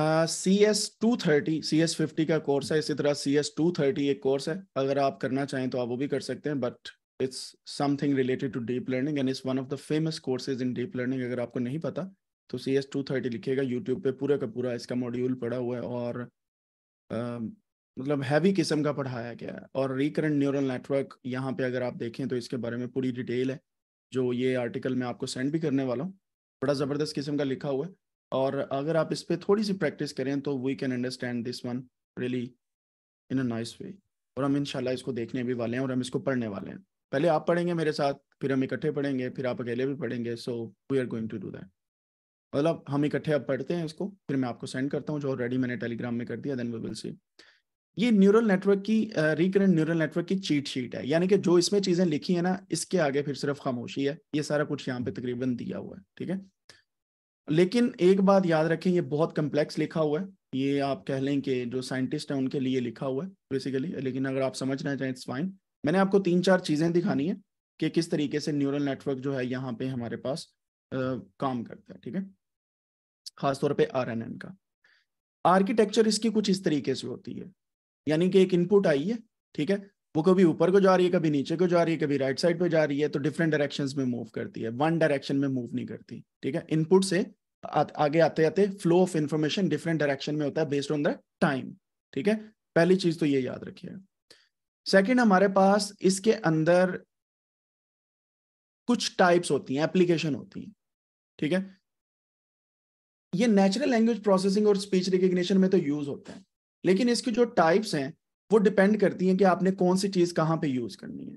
सी S two thirty C S fifty का course है इसी तरह सी एस टू थर्टी एक कोर्स है अगर आप करना चाहें तो आप वो भी कर सकते हैं but it's something related to deep learning and it's one of the famous courses in deep learning अगर आपको नहीं पता तो सी एस टू थर्टी लिखेगा यूट्यूब पे पूरा का पूरा इसका मॉड्यूल पड़ा हुआ है और आ, um, मतलब हैवी किस्म का पढ़ाया गया है और रिकरेंट न्यूरल नेटवर्क यहाँ पे अगर आप देखें तो इसके बारे में पूरी डिटेल है जो ये आर्टिकल मैं आपको सेंड भी करने वाला हूँ बड़ा ज़बरदस्त किस्म का लिखा हुआ है और अगर आप इस पर थोड़ी सी प्रैक्टिस करें तो we can understand this one really in a nice way और हम इंशाल्लाह इसको देखने भी वाले हैं और हम इसको पढ़ने वाले हैं पहले आप पढ़ेंगे मेरे साथ फिर हम इकट्ठे पढ़ेंगे फिर आप अकेले भी पढ़ेंगे so we are going to do that मतलब हम इकट्ठे अब पढ़ते हैं इसको फिर मैं आपको सेंड करता हूँ जो ऑलरेडी मैंने टेलीग्राम में कर दिया देन वी विल सी ये न्यूरल नेटवर्क की रिकरेंट न्यूरल नेटवर्क की चीट शीट है यानी कि जो इसमें चीजें लिखी है ना इसके आगे फिर सिर्फ खामोशी है ये सारा कुछ यहाँ पे तकरीबन दिया हुआ है ठीक है लेकिन एक बात याद रखें ये बहुत कम्प्लेक्स लिखा हुआ है ये आप कह लें कि जो साइंटिस्ट है उनके लिए लिखा हुआ है बेसिकली लेकिन अगर आप समझना चाहें इट्स फाइन मैंने आपको तीन चार चीज़ें दिखानी है कि किस तरीके से न्यूरल नेटवर्क जो है यहाँ पे हमारे पास आ, काम करता है ठीक है खासतौर पे आर का आर्किटेक्चर इसकी कुछ इस तरीके से होती है यानी कि एक इनपुट आई है ठीक है वो कभी ऊपर को जा रही है कभी नीचे को जा रही है कभी राइट साइड पे जा रही है तो डिफरेंट डायरेक्शंस में मूव करती है वन डायरेक्शन में मूव नहीं करती ठीक है इनपुट से आगे आते आते flow of information different direction में होता है बेस्ड ऑन द टाइम ठीक है पहली चीज तो ये याद रखिए सेकंड हमारे पास इसके अंदर कुछ टाइप्स होती हैं एप्लीकेशन होती हैं ठीक है ये नेचुरल लैंग्वेज प्रोसेसिंग और स्पीच रिकग्निशन में तो यूज होते हैं लेकिन इसके जो टाइप्स हैं वो डिपेंड करती हैं कि आपने कौन सी चीज कहाँ पे यूज करनी है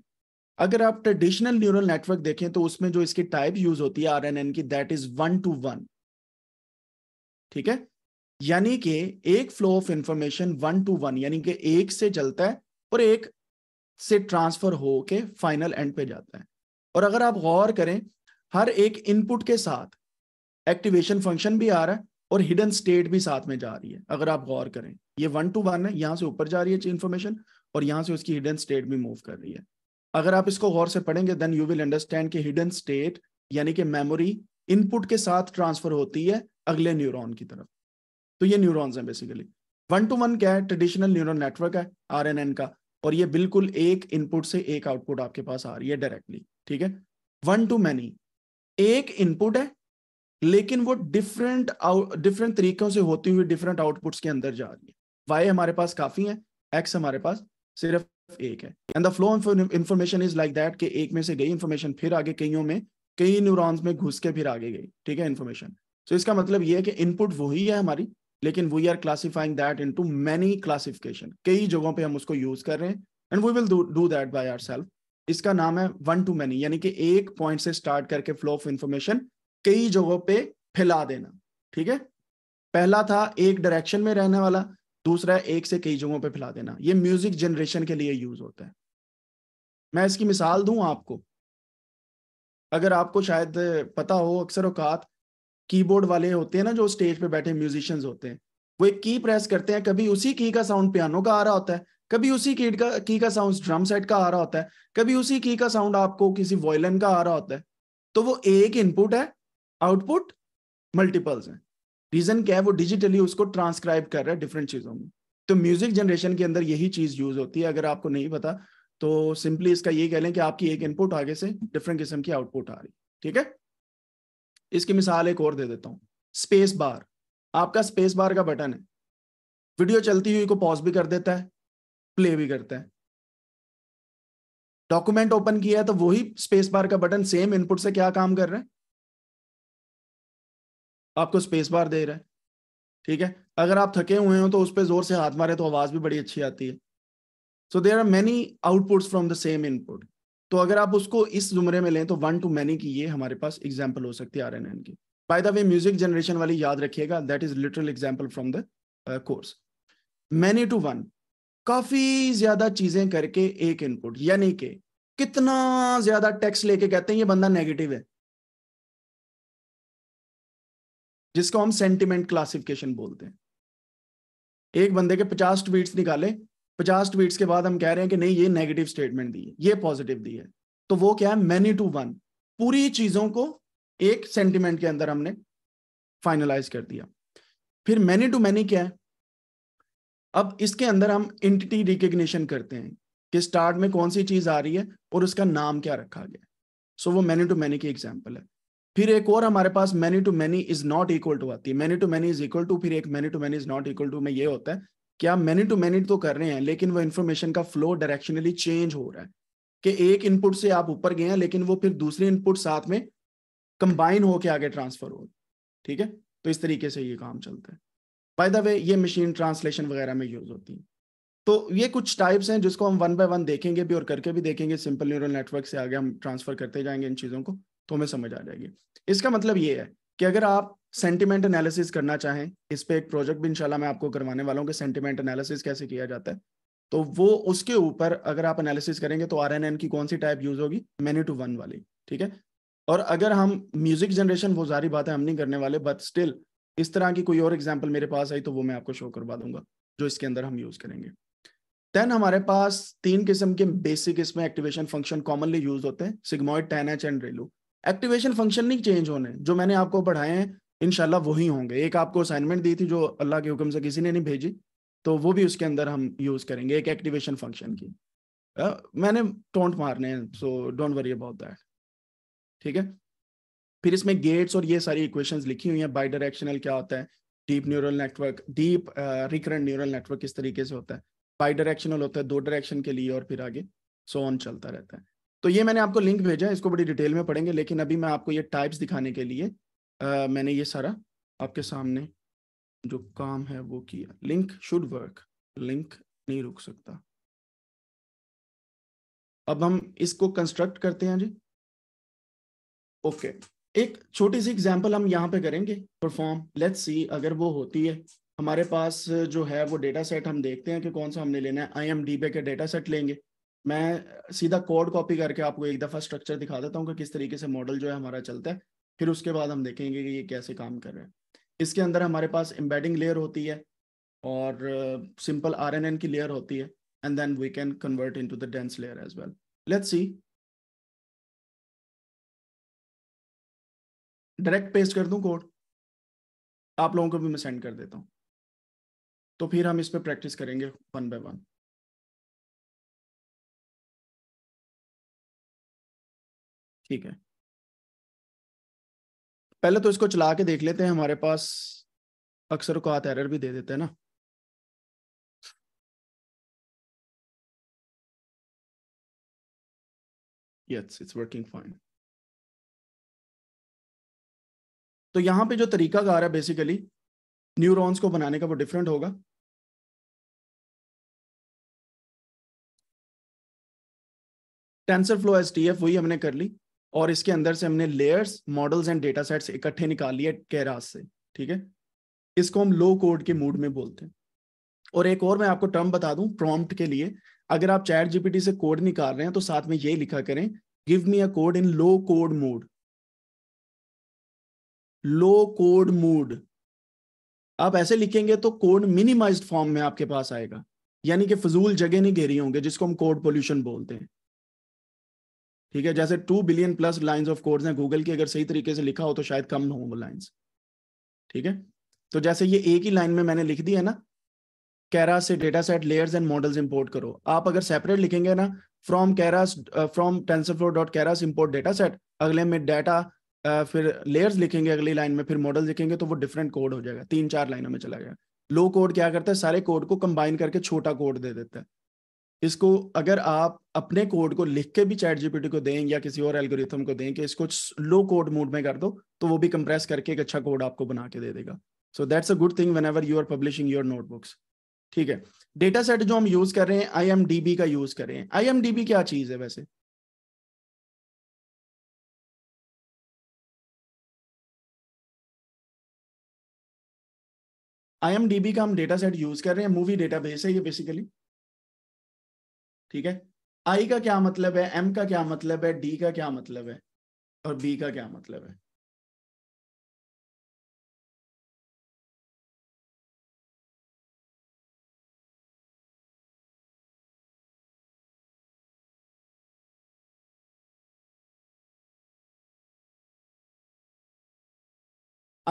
अगर आप ट्रेडिशनल न्यूरल नेटवर्क देखें तो उसमें जो इसकी टाइप यूज होती है आर की that is one to one ठीक है यानी कि एक flow of information one to one यानी कि एक से चलता है और एक से ट्रांसफर हो के फाइनल एंड पे जाता है और अगर आप गौर करें हर एक इनपुट के साथ एक्टिवेशन फंक्शन भी आ रहा है और हिडन स्टेट भी साथ में जा रही है अगर आप गौर करें ये वन टू वन है यहाँ से ऊपर जा रही है इन्फॉर्मेशन और यहाँ से उसकी हिडन स्टेट भी मूव कर रही है अगर आप इसको गौर से पढ़ेंगे देन यू विल अंडरस्टैंड कि हिडन स्टेट यानी कि मेमोरी इनपुट के साथ ट्रांसफर होती है अगले न्यूरॉन की तरफ तो ये न्यूरॉन्स हैं बेसिकली वन टू वन क्या है ट्रेडिशनल न्यूरॉन नेटवर्क है आरएनएन का और ये बिल्कुल एक इनपुट से एक आउटपुट आपके पास आ रही है डायरेक्टली ठीक है वन टू मैनी एक इनपुट है लेकिन वो डिफरेंट डिफरेंट तरीकों से होती हुई डिफरेंट आउटपुट्स के अंदर जा रही है वाई हमारे पास काफी है एक्स हमारे पास सिर्फ एक है and the flow information is like that कि एक में से गई इंफॉर्मेशन फिर आगे कईयों में कई न्यूरॉन्स में घुस के फिर आगे गई ठीक है इन्फॉर्मेशन तो इसका मतलब ये है कि इनपुट वही है हमारी लेकिन we are classifying that into many classification कई जगहों पे हम उसको यूज कर रहे हैं and we will do that by our self इसका नाम है वन टू मैनी यानी कि एक पॉइंट से स्टार्ट करके फ्लो ऑफ इंफॉर्मेशन कई जगहों पे फैला देना ठीक है पहला था एक डायरेक्शन में रहने वाला दूसरा एक से कई जगहों पे फैला देना ये म्यूजिक जनरेशन के लिए यूज होता है मैं इसकी मिसाल दूं आपको अगर आपको शायद पता हो अक्सर औकात कीबोर्ड वाले होते हैं ना जो स्टेज पे बैठे म्यूजिशियंस होते हैं वो एक की प्रेस करते हैं कभी उसी की का साउंड पियानो का आ रहा होता है कभी उसी की का की का साउंड ड्रम सेट का आ रहा होता है कभी उसी की का साउंड आपको किसी वॉयलन का आ रहा होता है तो वो एक इनपुट है आउटपुट मल्टीपल्स हैं रीजन क्या है वो डिजिटली उसको ट्रांसक्राइब कर रहा है डिफरेंट चीजों में तो म्यूजिक जनरेशन के अंदर यही चीज यूज होती है अगर आपको नहीं पता तो सिंपली इसका ये कह लें कि आपकी एक इनपुट आगे से डिफरेंट किस्म की आउटपुट आ रही ठीक है इसकी मिसाल एक और दे देता हूं स्पेस बार आपका स्पेस बार का बटन है वीडियो चलती हुई को पॉज भी कर देता है प्ले भी करता है डॉक्यूमेंट ओपन किया है तो वही स्पेस बार का बटन सेम इनपुट से क्या काम कर रहे हैं आपको स्पेस बार दे रहा है ठीक है अगर आप थके हुए हो तो उस पर जोर से हाथ मारे तो आवाज भी बड़ी अच्छी आती है so there are many outputs from the same input तो अगर आप उसको इस जुमरे में लें तो वन टू मैनी की ये हमारे पास एग्जाम्पल हो सकती है आर एन एन की by the way music generation वाली याद रखिएगा that is literal example from the course many to one काफी ज्यादा चीजें करके एक इनपुट यानी कि कितना ज्यादा टैक्स लेके कहते हैं ये बंदा नेगेटिव है जिसको हम सेंटिमेंट क्लासिफिकेशन बोलते हैं एक बंदे के पचास ट्वीट्स निकाले पचास ट्वीट्स के बाद हम कह रहे हैं कि नहीं ये नेगेटिव स्टेटमेंट दी है ये पॉजिटिव दी है तो वो क्या है मैनी टू वन पूरी चीजों को एक सेंटिमेंट के अंदर हमने फाइनलाइज कर दिया फिर मैनी टू मैनी क्या है अब इसके अंदर हम इंटिटी रिकग्निशन करते हैं कि स्टार्ट में कौन सी चीज आ रही है और उसका नाम क्या रखा गया सो so, वो मैनी टू मैनी की एग्जाम्पल है फिर एक और हमारे पास many to many is not equal to आती है many to many is equal to फिर एक many to many is not equal to में ये होता है कि आप मैनी टू मैनी तो कर रहे हैं लेकिन वो इन्फॉर्मेशन का फ्लो डायरेक्शनली चेंज हो रहा है कि एक इनपुट से आप ऊपर गए हैं लेकिन वो फिर दूसरे इनपुट साथ में कंबाइन होके आगे ट्रांसफर हो ठीक है तो इस तरीके से ये काम चलता है बाय द वे ये मशीन ट्रांसलेशन वगैरह में यूज होती है तो ये कुछ टाइप्स हैं जिसको हम वन बाय वन देखेंगे भी और करके भी देखेंगे सिंपल न्यूरल नेटवर्क से आगे हम ट्रांसफर करते जाएंगे इन चीज़ों को तो हमें समझ आ जाएगी इसका मतलब ये है कि अगर आप सेंटिमेंट एनालिसिस करना चाहें इस पर एक प्रोजेक्ट भी इंशाल्लाह मैं आपको करवाने वाला हूँ कि सेंटिमेंट एनालिसिस कैसे किया जाता है तो वो उसके ऊपर अगर आप एनालिसिस करेंगे तो आर एन एन की कौन सी टाइप यूज होगी मेनी टू वन वाली ठीक है और अगर हम म्यूजिक जनरेशन वो सारी बातें हम नहीं करने वाले बट स्टिल इस तरह की कोई और एग्जाम्पल मेरे पास आई तो वो मैं आपको शो करवा दूंगा जो इसके अंदर हम यूज करेंगे देन हमारे पास तीन किस्म के बेसिक इसमें एक्टिवेशन फंक्शन कॉमनली यूज होते हैं sigmoid H and ReLU activation function नहीं चेंज होने जो मैंने आपको पढ़ाए हैं इनशाला वही होंगे एक आपको असाइनमेंट दी थी जो अल्लाह के हुक्म से किसी ने नहीं भेजी तो वो भी उसके अंदर हम यूज करेंगे एक एक्टिवेशन फंक्शन की uh, मैंने टोंट मारने हैं so don't worry about that ठीक है फिर इसमें गेट्स और ये सारी इक्वेशंस लिखी हुई हैं बाई डायरेक्शनल क्या होता है deep neural network deep recurrent neural network किस तरीके से होता है बाई डायरेक्शनल होता है दो डायरेक्शन के लिए और फिर आगे सो so चलता रहता है तो ये मैंने आपको लिंक भेजा है इसको बड़ी डिटेल में पढ़ेंगे लेकिन अभी मैं आपको ये टाइप्स दिखाने के लिए आ, मैंने ये सारा आपके सामने जो काम है वो किया लिंक शुड वर्क लिंक नहीं रुक सकता अब हम इसको कंस्ट्रक्ट करते हैं जी ओके okay. एक छोटी सी एग्जांपल हम यहाँ पे करेंगे परफॉर्म लेट्स सी अगर वो होती है हमारे पास जो है वो डेटा सेट हम देखते हैं कि कौन सा हमने लेना है आई एम डी पे का डेटा सेट लेंगे मैं सीधा कोड कॉपी करके आपको एक दफ़ा स्ट्रक्चर दिखा देता हूँ कि किस तरीके से मॉडल जो है हमारा चलता है फिर उसके बाद हम देखेंगे कि ये कैसे काम कर रहे हैं इसके अंदर हमारे पास एम्बेडिंग लेयर होती है और सिंपल आर एन एन की लेयर होती है and then we can convert into the dense layer as well let's see direct paste कर दूं कोड आप लोगों को भी मैं सेंड कर देता हूँ तो फिर हम इस पर प्रैक्टिस करेंगे वन बाय वन ठीक है पहले तो इसको चला के देख लेते हैं हमारे पास अक्सर को हाथ एरर भी दे देते हैं ना यस इट्स वर्किंग फाइन तो यहां पे जो तरीका रहा है बेसिकली न्यूरॉन्स को बनाने का वो डिफरेंट होगा TensorFlow as T F वही हमने कर ली और इसके अंदर से हमने layers models and data sets इकट्ठे निकाल लिए कैरास से ठीक है इसको हम लो कोड के मूड में बोलते हैं और एक और मैं आपको टर्म बता दूं प्रॉम्प्ट के लिए अगर आप चैट जीपीटी से कोड निकाल रहे हैं तो साथ में ये लिखा करें give me a code in low code mode low code mode आप ऐसे लिखेंगे तो कोड मिनिमाइज्ड फॉर्म में आपके पास आएगा यानी कि फजूल जगह नहीं घेरी होंगे जिसको हम कोड पोल्यूशन बोलते हैं ठीक है जैसे two billion plus lines of codes हैं गूगल की अगर सही तरीके से लिखा हो तो शायद कम ना हो वो लाइन्स ठीक है तो जैसे ये एक ही लाइन में मैंने लिख दी है ना कैरा से data set layers and models import करो आप अगर सेपरेट लिखेंगे ना from Keras from TensorFlow dot Keras import data set अगले में डेटा uh, फिर लेयर्स लिखेंगे अगली लाइन में फिर मॉडल लिखेंगे तो वो डिफरेंट कोड हो जाएगा तीन चार लाइनों में चला गया लो कोड क्या करता है सारे कोड को कंबाइन करके छोटा कोड दे देता है इसको अगर आप अपने कोड को लिख के भी चैट जीपीटी को दें या किसी और एल्गोरिथम को दें कि इसको लो कोड मोड में कर दो तो वो भी कंप्रेस करके एक अच्छा कोड आपको बना के दे देगा so that's a good thing whenever you are publishing your notebooks ठीक है डेटा सेट जो हम यूज कर रहे हैं आई का यूज कर रहे हैं आई क्या चीज है वैसे आई का हम डेटा सेट यूज कर रहे हैं मूवी डेटाबेस है ये बेसिकली ठीक है आई का क्या मतलब है एम का क्या मतलब है डी का क्या मतलब है और बी का क्या मतलब है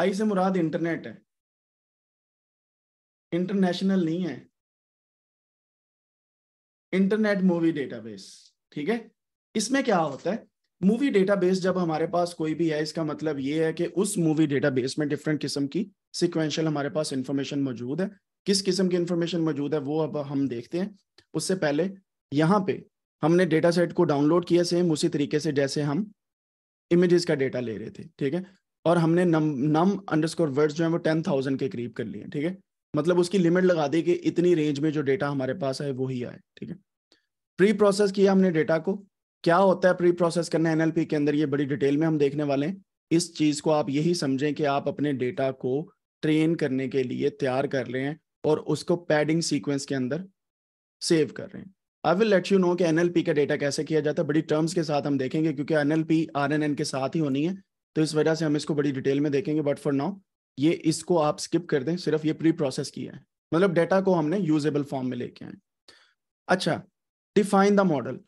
आई से मुराद इंटरनेट है इंटरनेशनल नहीं है इंटरनेट मूवी डेटाबेस ठीक है इसमें क्या होता है मूवी डेटाबेस जब हमारे पास कोई भी है इसका मतलब ये है कि उस मूवी डेटाबेस में डिफरेंट किस्म की सिक्वेंशियल हमारे पास इंफॉर्मेशन मौजूद है किस किस्म की इंफॉर्मेशन मौजूद है वो अब हम देखते हैं उससे पहले यहाँ पे हमने डेटा सेट को डाउनलोड किया सेम उसी तरीके से जैसे हम इमेजेस का डेटा ले रहे थे ठीक है और हमने नम नम अंडरस्कोर वर्ड्स जो है वो टेन थाउजेंड के करीब कर लिए ठीक है मतलब उसकी लिमिट लगा दी कि इतनी रेंज में जो डेटा हमारे पास है वो ही आए ठीक है प्री प्रोसेस किया हमने डेटा को क्या होता है प्री प्रोसेस करना एनएलपी के अंदर ये बड़ी डिटेल में हम देखने वाले हैं इस चीज को आप यही समझें कि आप अपने डेटा को ट्रेन करने के लिए तैयार कर रहे हैं और उसको पैडिंग सीक्वेंस के अंदर सेव कर रहे हैं I will let you know कि एनएलपी का डेटा कैसे किया जाता है बड़ी टर्म्स के साथ हम देखेंगे क्योंकि एनएलपी आरएनएन के साथ ही होनी है तो इस वजह से हम इसको बड़ी डिटेल में देखेंगे बट फॉर नाउ ये इसको आप स्किप कर दें सिर्फ ये प्री प्रोसेस किया है मतलब डेटा को हमने यूजेबल फॉर्म में लेके आए अच्छा डिफाइन द मॉडल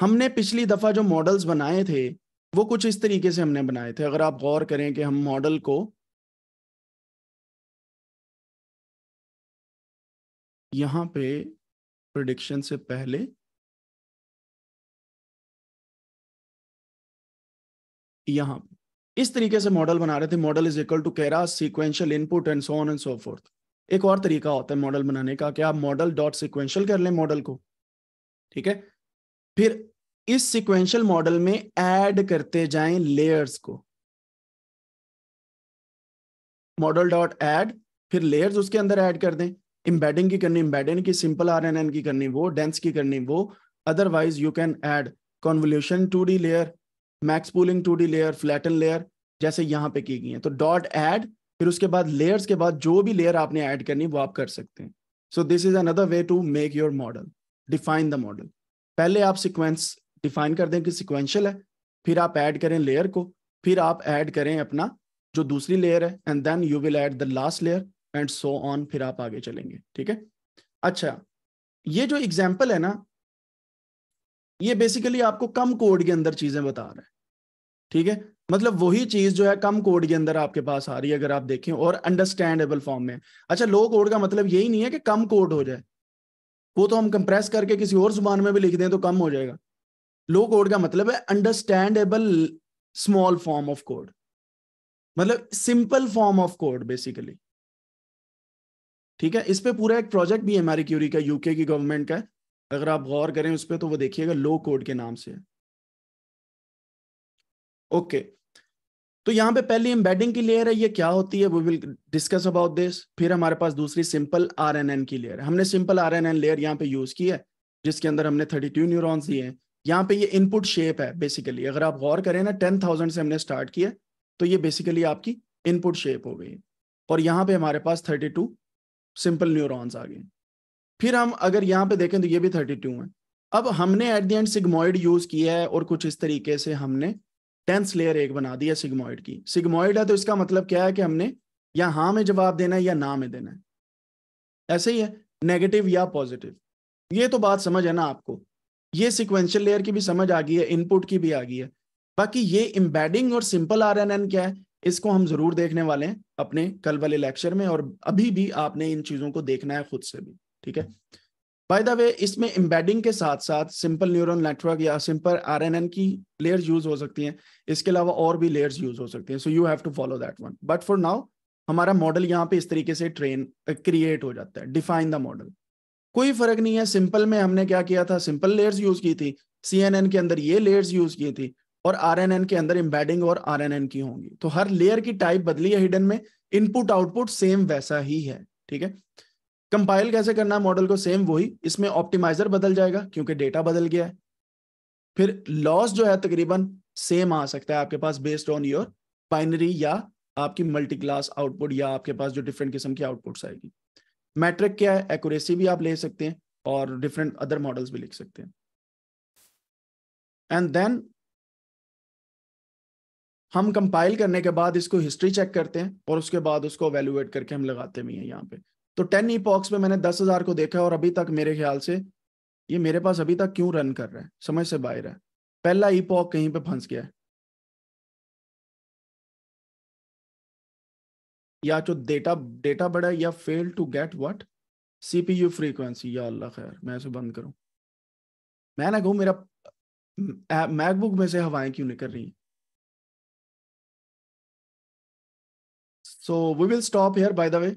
हमने पिछली दफ़ा जो मॉडल्स बनाए थे वो कुछ इस तरीके से हमने बनाए थे अगर आप गौर करें कि हम मॉडल को यहां पे प्रोडिक्शन से पहले यहां पे इस तरीके से मॉडल बना रहे थे model is equal to Keras sequential input and so on and so forth एक और तरीका होता है मॉडल बनाने का कि आप मॉडल डॉट सिक्वेंशियल कर लें मॉडल को ठीक है फिर इस सिक्वेंशियल मॉडल में ऐड करते जाएं लेयर्स को मॉडल डॉट ऐड फिर लेयर्स उसके अंदर ऐड कर दें इम्बेडिंग की करनी इम्बेडिंग की सिंपल आर की करनी वो डेंस की करनी वो otherwise you can add convolution two D layer max pooling two layer flatten layer जैसे यहाँ पे की गई है तो डॉट एड फिर उसके बाद लेयर्स के बाद जो भी लेयर आपने ऐड करनी वो आप कर सकते हैं so this is another way to make your model define the model पहले आप सिक्वेंस डिफाइन कर दें कि सिक्वेंशियल है फिर आप ऐड करें लेयर को फिर आप ऐड करें अपना जो दूसरी लेयर है and then you will add the last layer and so on फिर आप आगे चलेंगे ठीक है अच्छा ये जो एग्जाम्पल है ना ये बेसिकली आपको कम कोड के अंदर चीजें बता रहा है ठीक है मतलब वही चीज जो है कम कोड के अंदर आपके पास आ रही है अगर आप देखें और अंडरस्टैंडेबल फॉर्म में अच्छा लो कोड का मतलब यही नहीं है कि कम कोड हो जाए वो तो हम कंप्रेस करके किसी और जुबान में भी लिख दें तो कम हो जाएगा लो कोड का मतलब है understandable small form of code मतलब simple form of code basically ठीक है इस पे पूरा एक प्रोजेक्ट भी है हमारी क्यूरी का यूके की गवर्नमेंट का अगर आप गौर करें उस पर तो वो देखिएगा लो कोड के नाम से है ओके तो यहां पे पहली एम्बेडिंग की लेयर है ये क्या होती है we will discuss about this फिर हमारे पास दूसरी सिंपल आर एन एन की लेयर है हमने simple R N N layer यहाँ पे यूज की है जिसके अंदर हमने थर्टी टू न्यूरॉन्स दिए हैं यहाँ पे ये इनपुट शेप है बेसिकली अगर आप गौर करें ना टेन थाउजेंड से हमने स्टार्ट किया तो ये बेसिकली आपकी इनपुट शेप हो गई और यहाँ पे हमारे पास थर्टी टू सिंपल न्यूरोन्स आ गए फिर हम अगर यहाँ पे देखें तो ये भी थर्टी टू है अब हमने at the end sigmoid use किया है और कुछ इस तरीके से हमने टेंस लेयर एक बना दी है सिग्मोइड की सिग्मोइड है तो इसका मतलब क्या है कि हमने या हाँ में जवाब देना है या ना में देना है ऐसे ही है नेगेटिव या पॉजिटिव ये तो बात समझ है ना आपको ये सिक्वेंशियल लेयर की भी समझ आ गई है इनपुट की भी आ गई है बाकी ये इम्बेडिंग और सिंपल आर क्या है इसको हम जरूर देखने वाले हैं अपने कल वाले लेक्चर में और अभी भी आपने इन चीजों को देखना है खुद से भी ठीक है बाय द वे इसमें एम्बेडिंग के साथ साथ सिंपल न्यूरल नेटवर्क या सिंपल आरएनएन की लेयर्स यूज हो सकती हैं इसके अलावा और भी लेयर्स यूज हो सकती हैं so you have to follow that one but for now हमारा मॉडल यहाँ पे इस तरीके से ट्रेन क्रिएट uh, हो जाता है डिफाइन द मॉडल कोई फर्क नहीं है सिंपल में हमने क्या किया था सिंपल लेयर्स यूज की थी सी के अंदर ये लेयर्स यूज की थी और आर के अंदर एम्बेडिंग और आर की होंगी तो हर लेयर की टाइप बदली है हिडन में इनपुट आउटपुट सेम वैसा ही है ठीक है कंपाइल कैसे करना है मॉडल को सेम वही इसमें ऑप्टिमाइजर बदल जाएगा क्योंकि डेटा बदल गया है फिर लॉस जो है तकरीबन सेम आ सकता है आपके पास बेस्ड ऑन योर बाइनरी या आपकी मल्टी क्लास आउटपुट या आपके पास जो डिफरेंट किस्म की आउटपुट्स आएगी मैट्रिक क्या है एक्यूरेसी भी आप ले सकते हैं और डिफरेंट अदर मॉडल्स भी लिख सकते हैं एंड देन हम कंपाइल करने के बाद इसको हिस्ट्री चेक करते हैं और उसके बाद उसको वैल्यूएट करके हम लगाते भी हैं यहाँ पे तो टेन ई पॉक्स में मैंने दस हजार को देखा और अभी तक मेरे ख्याल से ये मेरे पास अभी तक क्यों रन कर रहा है समझ से बाहर है पहला ई पॉक कहीं पे फंस गया है या जो डेटा डेटा बढ़ा या fail to get what CPU frequency या अल्लाह खैर मैं इसे बंद करूं मैं ना कहूं मेरा मैकबुक में से हवाएं क्यों निकल रही so we will stop stop by the way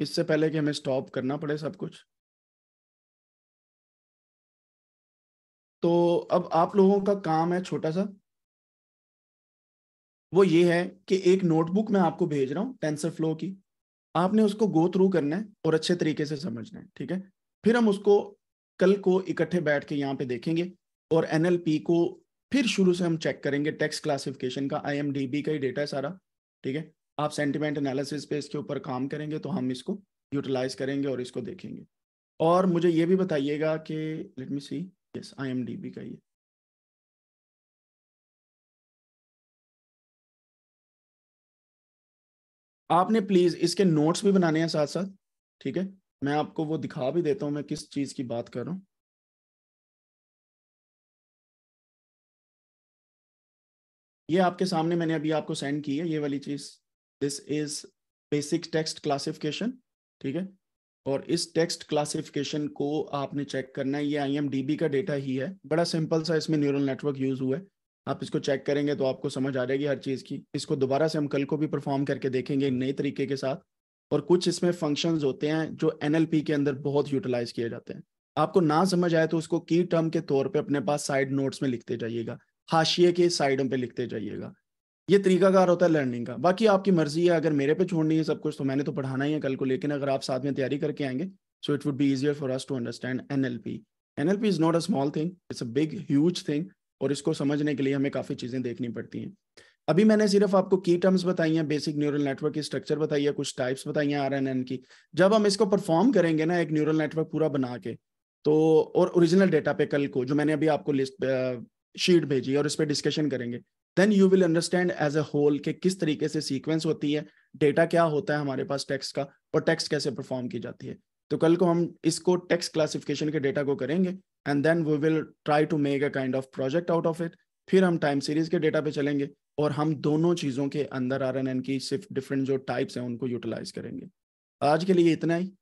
इससे पहले कि हमें स्टॉप करना पड़े सब कुछ तो अब आप लोगों का काम है छोटा सा वो ये है कि एक नोटबुक मैं आपको भेज रहा हूँ टेंसर फ्लो की आपने उसको गो थ्रू करना है और अच्छे तरीके से समझना है ठीक है फिर हम उसको कल को इकट्ठे बैठ के यहाँ पे देखेंगे और एन को फिर शुरू से हम चेक करेंगे टेक्स्ट क्लासिफिकेशन का आई का ही डेटा है सारा ठीक है आप सेंटिमेंट एनालिसिस पे इसके ऊपर काम करेंगे तो हम इसको यूटिलाइज करेंगे और इसको देखेंगे और मुझे ये भी बताइएगा कि let me see yes I M D B का ये आपने प्लीज इसके नोट्स भी बनाने हैं साथ साथ ठीक है मैं आपको वो दिखा भी देता हूँ मैं किस चीज की बात कर रहा हूं ये आपके सामने मैंने अभी आपको सेंड की है ये वाली चीज़ this is basic text classification ठीक है और इस टेक्स्ट क्लासिफिकेशन को आपने चेक करना है ये आई का डेटा ही है बड़ा सिंपल सा इसमें न्यूरल नेटवर्क यूज हुआ है आप इसको चेक करेंगे तो आपको समझ आ जाएगी हर चीज़ की इसको दोबारा से हम कल को भी परफॉर्म करके देखेंगे नए तरीके के साथ और कुछ इसमें फंक्शन होते हैं जो एन के अंदर बहुत यूटिलाइज किए जाते हैं आपको ना समझ आए तो उसको की टर्म के तौर पर अपने पास साइड नोट्स में लिखते जाइएगा हाशिए के साइडों पर लिखते जाइएगा ये तरीकाकार होता है लर्निंग का बाकी आपकी मर्जी है अगर मेरे पे छोड़नी है सब कुछ तो मैंने तो पढ़ाना ही है कल को लेकिन अगर आप साथ में तैयारी करके आएंगे so it would be easier for us to understand N L P N L P is not a small thing it's a big huge thing और इसको समझने के लिए हमें काफ़ी चीज़ें देखनी पड़ती हैं अभी मैंने सिर्फ आपको की टर्म्स बताई हैं बेसिक न्यूरल नेटवर्क की स्ट्रक्चर बताई है कुछ टाइप्स बताई हैं आर एन एन की जब हम इसको परफॉर्म करेंगे ना एक न्यूरल नेटवर्क पूरा बना के तो और ओरिजिनल डेटा पे कल को जो मैंने अभी आपको लिस्ट शीट भेजी और इस पर डिस्कशन करेंगे then you will understand as a whole के किस तरीके से सीक्वेंस होती है डेटा क्या होता है हमारे पास टेक्स्ट का और टेक्स्ट कैसे परफॉर्म की जाती है तो कल को हम इसको टेक्स्ट क्लासिफिकेशन के डेटा को करेंगे and then we will try to make a kind of project out of it फिर हम टाइम सीरीज के डेटा पे चलेंगे और हम दोनों चीज़ों के अंदर आर एन एन की सिर्फ डिफरेंट जो टाइप्स हैं उनको यूटिलाइज करेंगे आज के लिए इतना ही